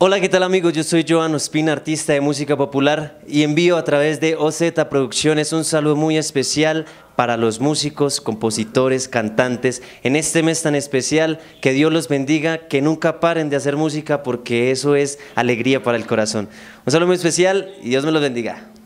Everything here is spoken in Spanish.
Hola, ¿qué tal amigos? Yo soy Joan Ospina, artista de música popular y envío a través de OZ Producciones un saludo muy especial para los músicos, compositores, cantantes en este mes tan especial. Que Dios los bendiga, que nunca paren de hacer música porque eso es alegría para el corazón. Un saludo muy especial y Dios me los bendiga.